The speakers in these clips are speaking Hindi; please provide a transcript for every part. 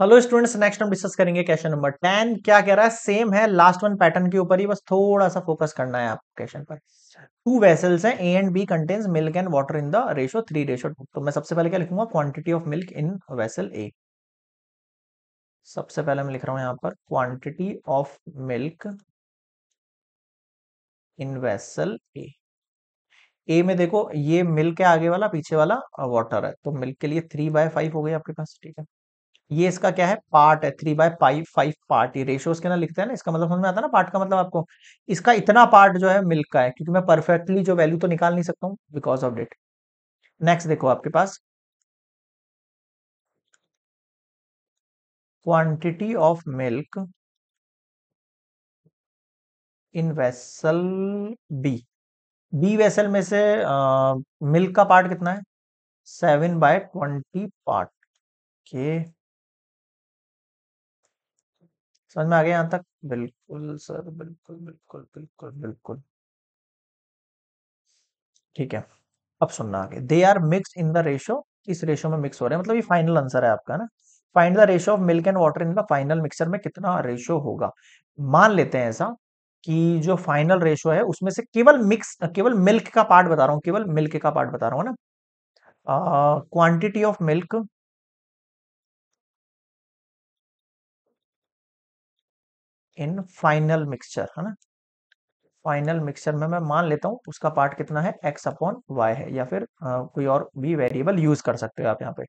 हेलो स्टूडेंट्स नेक्स्ट हम डिस्कस करेंगे क्वेश्चन नंबर टेन क्या कह रहा है सेम है लास्ट वन पैटर्न के ऊपर ही बस थोड़ा सा फोकस करना है आपको क्वेश्चन पर टू वेसल्स हैं A and B contains milk and water in the ratio three ratio two तो मैं सबसे पहले क्या लिखूंगा quantity of milk in vessel A सबसे पहले मैं लिख रहा हूं यहाँ पर quantity of milk in vessel A A में देखो ये मिल्क है आगे वाला पीछे वाला वाटर है तो मिल्क के लिए थ्री बाय फाइव हो गई आपके पास ठीक है ये इसका क्या है पार्ट है three by five five part ये रेशियोज के ना लिखते हैं ना इसका मतलब समझ में आता है ना पार्ट का मतलब आपको इसका इतना पार्ट जो है मिल्क का है क्योंकि मैं परफेक्टली जो वैल्यू तो निकाल नहीं सकता हूँ बिकॉज ऑफ डेट नेक्स्ट देखो आपके पास quantity of milk in vessel B B vessel में से मिल्क का पार्ट कितना है seven by twenty part okay okay. समझ में आ गया यहाँ तक बिल्कुल सर बिल्कुल बिल्कुल बिल्कुल बिल्कुल ठीक है अब सुनना आगे they are mix in the ratio इस रेशो में मिक्स हो रहे हैं मतलब ये फाइनल आंसर है आपका ना find the ratio of milk and water in the final mixer में कितना रेशो होगा मान लेते हैं ऐसा कि जो फाइनल रेशो है उसमें से केवल मिक्स केवल मिल्क का पार्ट बता रहा हूँ केवल मिल्क का पार्ट बता रहा हूँ ना quantity of milk in final mixture है ना फाइनल मिक्सचर में मैं मान लेता हूं उसका पार्ट कितना है एक्स अपॉन वाई है या फिर आ, कोई और भी वेरिएबल यूज कर सकते हो आप यहाँ पे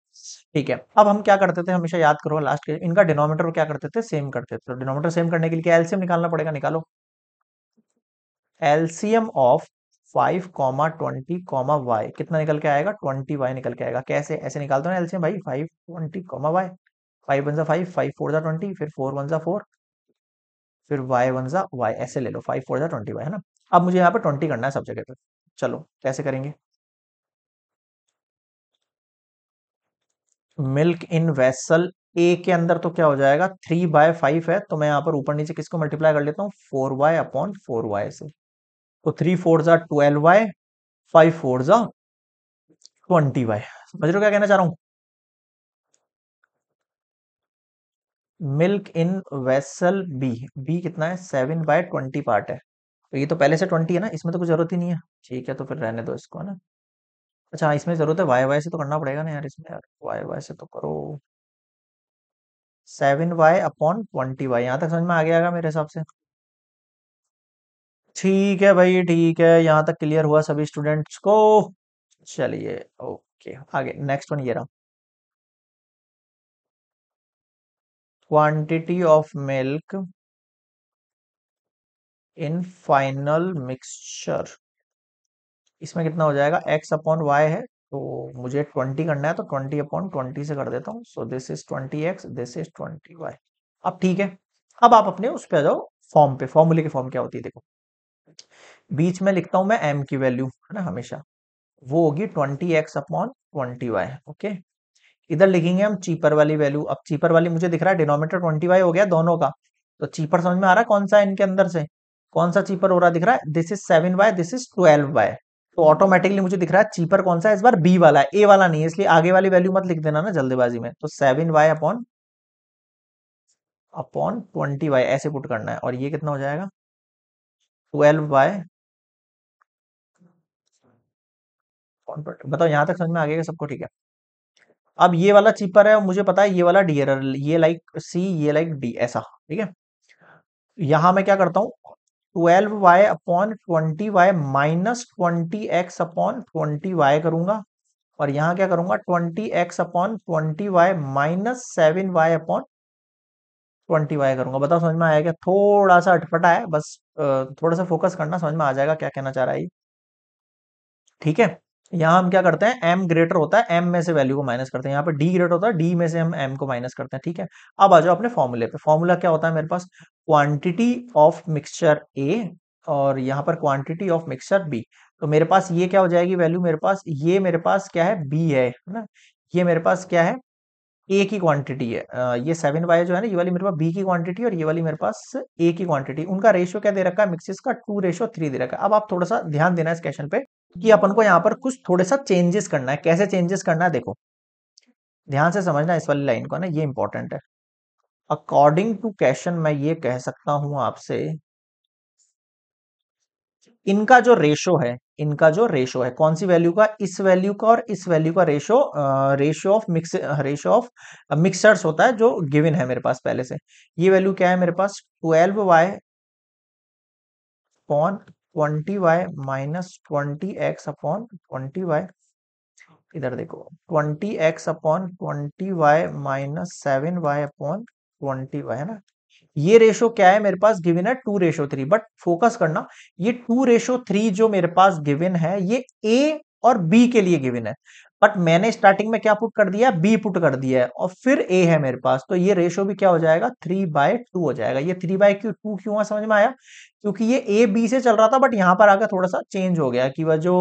ठीक है अब हम क्या करते थे हमेशा याद करो लास्ट के इनका डिनोमीटर क्या करते थे सेम करते थे तो डिनोमीटर सेम करने के लिए क्या एलसीएम निकालना पड़ेगा निकालो LCM of five comma twenty comma Y कितना निकल के आएगा ट्वेंटी वाई निकल के आएगा कैसे ऐसे निकालते हो एलसीएम भाई five twenty comma Y five one सा फाइव फाइव फोर सा ट्वेंटी फिर फोर वन सा फोर फिर वाई वन ज़ा वाई ऐसे ले लो फाइव फोर ज़ा ट्वेंटी वाई है ना अब मुझे यहाँ पर ट्वेंटी करना है सब जगह पर चलो कैसे करेंगे मिल्क इन वेसल ए के अंदर तो क्या हो जाएगा थ्री बाय फाइव है तो मैं यहाँ पर ऊपर नीचे किसको मल्टीप्लाई कर लेता हूँ four Y upon four Y से तो थ्री फोर ज़ा ट्वेल्व वाई फाइव फोर ज़ा ट्वेंटी वाई समझ लो क्या कहना चाह रहा हूँ milk in vessel B B कितना है सेवन बाय ट्वेंटी पार्ट है तो ये तो पहले से ट्वेंटी है ना इसमें तो कुछ जरूरत ही नहीं है ठीक है तो फिर रहने दो इसको है ना अच्छा हाँ इसमें जरूरत है वाई वाई से तो करना पड़ेगा ना यार इसमें यार वाई वाई से तो करो seven Y upon twenty Y यहाँ तक समझ में आ गया मेरे हिसाब से ठीक है भाई ठीक है यहाँ तक क्लियर हुआ सभी स्टूडेंट्स को चलिए ओके आगे नेक्स्ट वन ये रहा quantity of milk in final mixture इसमें कितना हो जाएगा x अपॉन वाई है तो मुझे 20 करना है तो 20 अपॉन 20 से कर देता हूँ so this is 20x this is 20y अब ठीक है अब आप अपने उस पे आ जाओ फॉर्म पे फॉर्मूले की फॉर्म क्या होती है देखो बीच में लिखता हूं मैं m की वैल्यू है ना हमेशा वो होगी 20x X upon twenty Y okay इधर लिखेंगे हम चीपर वाली वैल्यू अब चीपर वाली मुझे दिख रहा है डिनोमीटर ट्वेंटी हो गया दोनों का तो चीपर समझ में आ रहा है कौन सा है इनके अंदर से कौन सा चीपर हो रहा दिख रहा है this is seven by this is twelve by तो ऑटोमेटिकली मुझे दिख रहा है चीपर कौन सा है इस बार बी वाला है ए वाला नहीं है इसलिए आगे वाली वैल्यू मत लिख देना ना जल्दबाजी में तो seven Y upon upon twenty Y ऐसे पुट करना है और ये कितना हो जाएगा ट्वेल्व बाय बताओ यहां तक समझ में आ गया सबको ठीक है अब ये वाला चीपर है मुझे पता है ये वाला डी ये लाइक सी ये लाइक डी ऐसा ठीक है यहां मैं क्या करता हूं twelve Y upon twenty Y minus twenty X upon twenty Y करूंगा और यहाँ क्या करूंगा twenty X upon twenty Y minus seven Y upon twenty Y करूंगा बताओ समझ में आया क्या थोड़ा सा अटपटा है बस थोड़ा सा फोकस करना समझ में आ जाएगा क्या कहना चाह रहा है ठीक है यहां हम क्या करते हैं एम ग्रेटर होता है एम में से वैल्यू को माइनस करते हैं यहाँ पर डी ग्रेटर होता है डी में से हम एम को माइनस करते हैं ठीक है अब आ जाओ अपने फॉर्मूले पे फॉर्मूला क्या होता है मेरे पास क्वांटिटी ऑफ मिक्सचर ए और यहां पर क्वांटिटी ऑफ मिक्सचर बी तो मेरे पास ये क्या हो जाएगी वैल्यू मेरे पास ये मेरे पास क्या है बी है ना ये मेरे पास क्या है ए की क्वांटिटी है ये सेवन बाय जो है ना ये वाली मेरे पास बी की क्वांटिटी और ये वाली मेरे पास ए की क्वांटिटी उनका रेशियो क्या दे रखा है मिक्सिस का टू रेशियो थ्री दे रखा है अब आप थोड़ा सा ध्यान देना इस क्वेश्चन पे कि अपन को यहां पर कुछ थोड़े सा चेंजेस करना है कैसे चेंजेस करना है देखो ध्यान से समझना इस वाली लाइन को ना ये इंपॉर्टेंट है अकॉर्डिंग टू क्वेश्चन मैं ये कह सकता हूं आपसे इनका जो रेशो है इनका जो रेशो है कौन सी वैल्यू का इस वैल्यू का और इस वैल्यू का ratio ratio of mix ratio of mixers होता है जो गिवन है मेरे पास पहले से ये वैल्यू क्या है मेरे पास twelve Y upon twenty Y minus twenty X upon twenty Y इधर देखो twenty X upon twenty Y minus seven Y upon twenty Y है ना ये रेशो क्या है मेरे पास गिवन है two ratio three but focus करना ये टू रेशो थ्री जो मेरे पास गिवन है ये ए और बी के लिए गिवन है बट मैंने स्टार्टिंग में क्या पुट कर दिया बी पुट कर दिया है और फिर ए है मेरे पास तो ये रेशो भी क्या हो जाएगा थ्री बाय टू हो जाएगा ये थ्री बाय क्यू टू क्यों समझ में आया क्योंकि ये ए बी से चल रहा था बट यहाँ पर आकर थोड़ा सा चेंज हो गया कि वह जो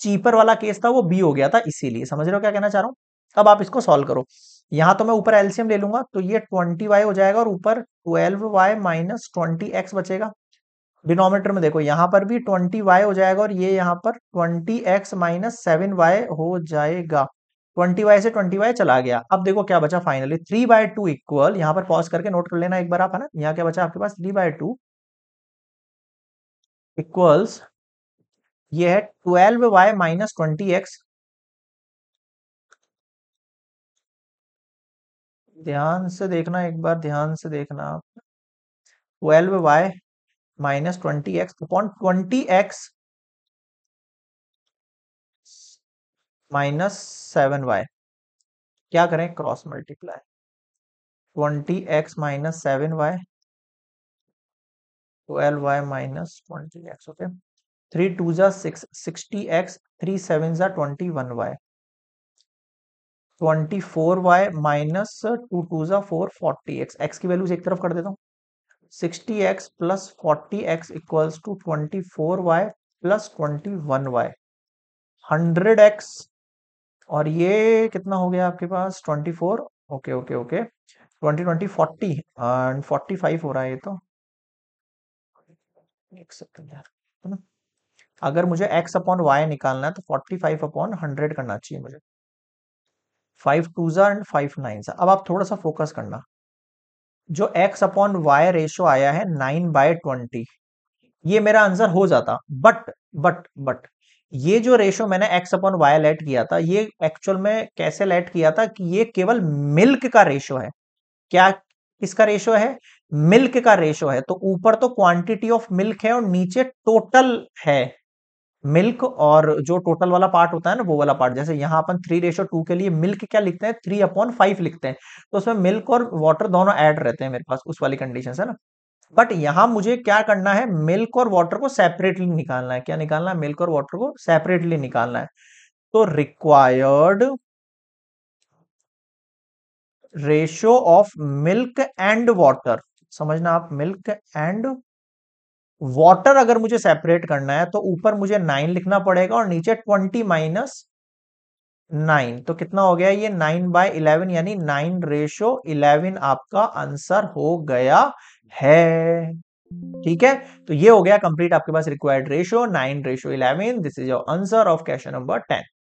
चीपर वाला केस था वो बी हो गया था इसीलिए समझ रहे हो क्या कहना चाह रहा हूँ अब आप इसको सॉल्व करो यहां तो मैं ऊपर एल्सियम ले लूंगा तो ये ट्वेंटी वाई हो जाएगा और ऊपर twelve Y minus twenty X बचेगा डिनोमीटर में देखो यहां पर भी ट्वेंटी वाई हो जाएगा और ये यहाँ पर twenty X minus seven Y हो जाएगा ट्वेंटी वाई से ट्वेंटी वाई चला गया अब देखो क्या बचा finally three by two equal यहाँ पर पॉज करके नोट कर लेना एक बार आप है ना यहाँ क्या बचा आपके पास थ्री बाय टू इक्वल्स ये है twelve Y minus twenty X ध्यान से देखना एक बार ध्यान से देखना आप twelve Y minus twenty X upon twenty X minus seven Y क्या करें cross multiply twenty X minus seven Y twelve Y minus twenty X okay three two जा six sixty X three seven जा twenty one Y twenty four Y minus two two जा फोर फोर्टी एक्स एक्स की वैल्यूज एक तरफ कर देता हूँ sixty X plus forty X equals two twenty four Y plus twenty one Y hundred X और ये कितना हो गया आपके पास twenty four okay okay okay twenty twenty forty and forty five हो रहा है ये तो एक सेकंड यार अगर मुझे x अपॉन वाई निकालना है तो फोर्टी फाइव अपॉन हंड्रेड करना चाहिए मुझे फाइव टू ज़ा एंड फाइव नाइन अब आप थोड़ा सा फोकस करना जो एक्स अपॉन वाई रेशो आया है नाइन बाय ट्वेंटी ये मेरा आंसर हो जाता बट बट बट ये जो रेशो मैंने एक्स अपॉन वाई लेट किया था ये एक्चुअल में कैसे लेट किया था कि ये केवल मिल्क का रेशो है क्या किसका रेशो है मिल्क का रेशो है तो ऊपर तो क्वांटिटी ऑफ मिल्क है और नीचे टोटल है मिल्क और जो टोटल वाला पार्ट होता है ना वो वाला पार्ट जैसे यहाँ अपन थ्री रेशो टू के लिए मिल्क क्या लिखते हैं थ्री अपॉन फाइव लिखते हैं तो उसमें मिल्क और वाटर दोनों ऐड रहते हैं मेरे पास उस वाली कंडीशन है ना बट यहाँ मुझे क्या करना है मिल्क और वाटर को सेपरेटली निकालना है क्या निकालना है मिल्क और वाटर को सेपरेटली निकालना है तो required ratio of milk and water समझना आप मिल्क एंड वाटर अगर मुझे सेपरेट करना है तो ऊपर मुझे नाइन लिखना पड़ेगा और नीचे ट्वेंटी माइनस नाइन तो कितना हो गया ये नाइन बाय इलेवन यानी नाइन रेशो इलेवन आपका आंसर हो गया है ठीक है तो ये हो गया कंप्लीट आपके पास required ratio nine ratio eleven this is your answer of question number ten